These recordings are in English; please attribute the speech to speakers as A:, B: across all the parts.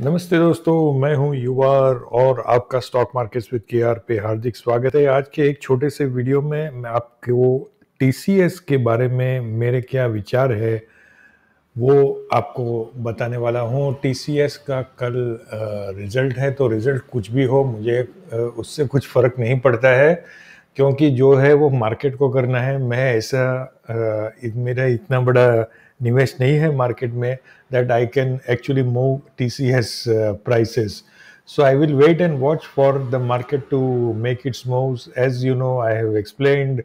A: नमस्ते दोस्तों मैं हूं युवार और आपका स्टॉक मार्केट्स विद आर पे हार्दिक स्वागत है आज के एक छोटे से वीडियो में मैं आपको टी के बारे में मेरे क्या विचार है वो आपको बताने वाला हूं टी का कल रिज़ल्ट है तो रिज़ल्ट कुछ भी हो मुझे उससे कुछ फ़र्क नहीं पड़ता है क्योंकि जो है वो मार्केट को करना है मैं ऐसा इत, मेरा इतना बड़ा निवेश नहीं है मार्केट में that I can actually move T C S prices so I will wait and watch for the market to make its move as you know I have explain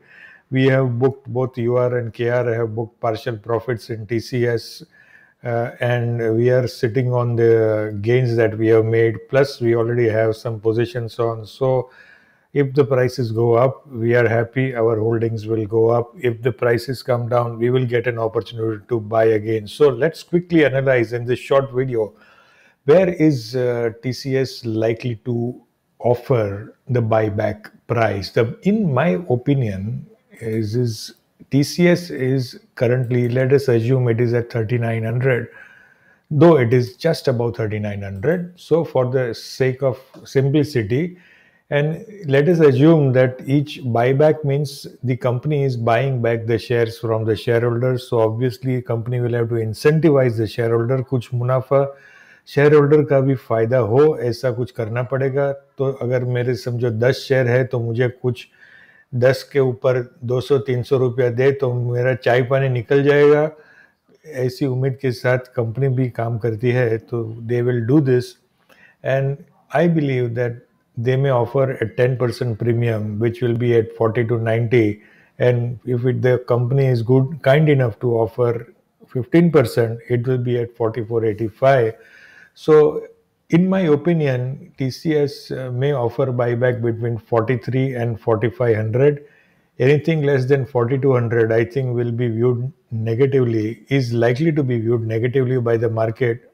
A: we have booked both U R and K R I have book partial profits in T C S and we are sitting on the gains that we have made plus we already have some positions on so If the prices go up, we are happy, our holdings will go up. If the prices come down, we will get an opportunity to buy again. So let's quickly analyze in this short video where is uh, TCS likely to offer the buyback price? The, in my opinion, is, is TCS is currently, let us assume it is at 3900 though it is just about 3900 so for the sake of simplicity And let us assume that each buyback means the company is buying back the shares from the shareholders. So obviously, company will have to incentivize the shareholder. कुछ मुनाफा shareholder का भी फायदा हो ऐसा कुछ करना पड़ेगा तो अगर मेरे समझो 10 शेयर है तो मुझे कुछ 10 के ऊपर 200-300 रुपया दे तो मेरा चाय पानी निकल जाएगा ऐसी उम्मीद के साथ कंपनी भी काम करती है तो they will do this and I believe that they may offer a 10% premium, which will be at 40 to 90. And if it, the company is good, kind enough to offer 15%, it will be at 44.85. So, in my opinion, TCS uh, may offer buyback between 43 and 4500. Anything less than 4200, I think, will be viewed negatively, is likely to be viewed negatively by the market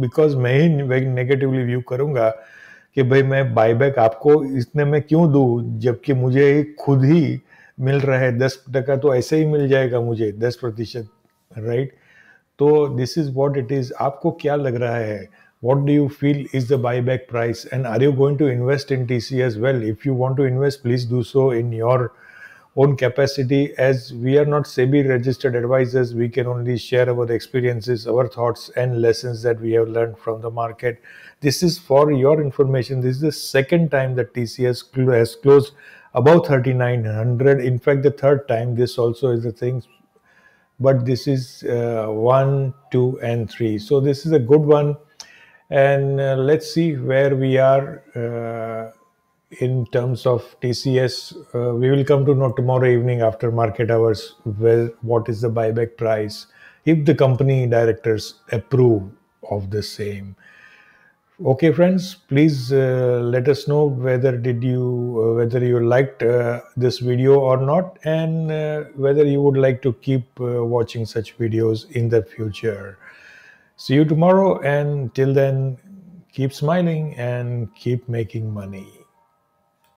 A: because main negatively view करूँगा कि भाई मैं buyback आपको इतने में क्यों दू जबकि मुझे खुद ही मिल रहा है दस टका तो ऐसे ही मिल जाएगा मुझे दस प्रतिशत राइट तो this is what it is आपको क्या लग रहा है what do you feel is the buy back price and are you going to invest in T C as well if you want to invest please do so in your own capacity as we are not SEBI registered advisors. We can only share our experiences, our thoughts, and lessons that we have learned from the market. This is for your information. This is the second time that TCS has closed above 3900. In fact, the third time, this also is the thing. But this is uh, one, two, and three. So this is a good one. And uh, let's see where we are. Uh, in terms of TCS, uh, we will come to know tomorrow evening after market hours well what is the buyback price if the company directors approve of the same. Okay, friends, please uh, let us know whether did you uh, whether you liked uh, this video or not, and uh, whether you would like to keep uh, watching such videos in the future. See you tomorrow, and till then, keep smiling and keep making money.